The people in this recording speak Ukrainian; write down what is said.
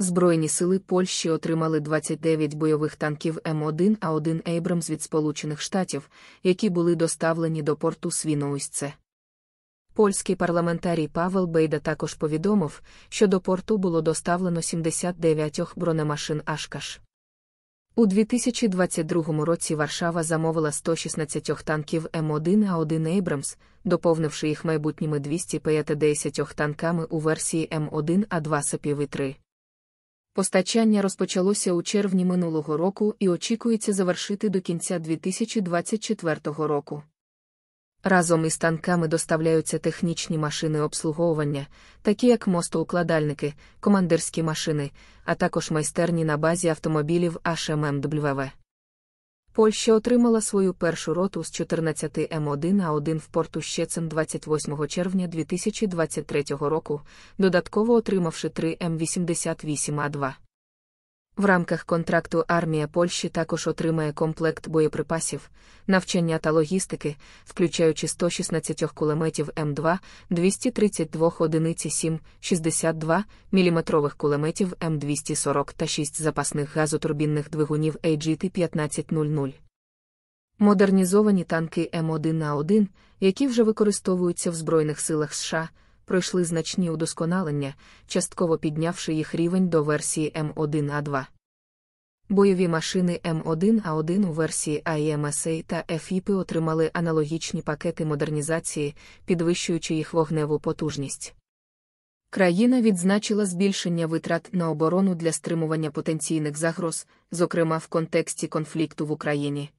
Збройні сили Польщі отримали 29 бойових танків М1 А1 Ейбрамс від Сполучених Штатів, які були доставлені до порту Свіноустьце. Польський парламентарій Павел Бейда також повідомив, що до порту було доставлено 79 бронемашин Ашкаш. У 2022 році Варшава замовила 116 танків М1 А1 Ейбрамс, доповнивши їх майбутніми 250 танками у версії М1А2 Сапіви 3. Постачання розпочалося у червні минулого року і очікується завершити до кінця 2024 року. Разом із танками доставляються технічні машини обслуговування, такі як мостоукладальники, командирські машини, а також майстерні на базі автомобілів HMMWV. Польща отримала свою першу роту з 14 М1 А1 в порту Щецин 28 червня 2023 року, додатково отримавши 3 М88А2. В рамках контракту армія Польщі також отримає комплект боєприпасів, навчання та логістики, включаючи 116 кулеметів М2, 232 одиниці 7, 62 мм кулеметів М240 та 6 запасних газотурбінних двигунів AGT-1500. Модернізовані танки М1А1, які вже використовуються в Збройних силах США пройшли значні удосконалення, частково піднявши їх рівень до версії М1А2. Бойові машини М1А1 у версії IMSA ем та FIP отримали аналогічні пакети модернізації, підвищуючи їх вогневу потужність. Країна відзначила збільшення витрат на оборону для стримування потенційних загроз, зокрема в контексті конфлікту в Україні.